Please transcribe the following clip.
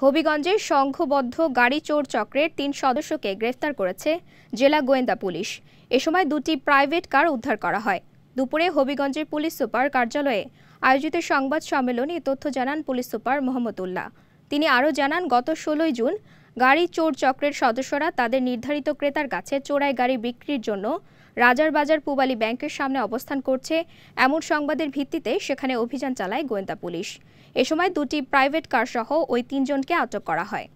হবিগঞ্জে সংঘবদ্ধ গাড়ি চোর চক্রের তিন সদস্যকে গ্রেফতার করেছে জেলা গোয়েন্দা পুলিশ এ সময় দুটি প্রাইভেট কার উদ্ধার করা হয় দুপুরে হবিগঞ্জের পুলিশ সুপার কার্যালয়ে আয়োজিত সংবাদ সম্মেলনে তথ্য জানান পুলিশ সুপার মোহাম্মদ উল্লাহ তিনি আরও জানান গত ষোলোই জুন গাড়ি চোর চক্রের সদস্যরা তাদের নির্ধারিত ক্রেতার কাছে চোরাই গাড়ি বিক্রির জন্য রাজার বাজার পুবালি ব্যাংকের সামনে অবস্থান করছে এমন সংবাদের ভিত্তিতে সেখানে অভিযান চালায় গোয়েন্দা পুলিশ এ সময় দুটি প্রাইভেট কারসহ ওই তিনজনকে আটক করা হয়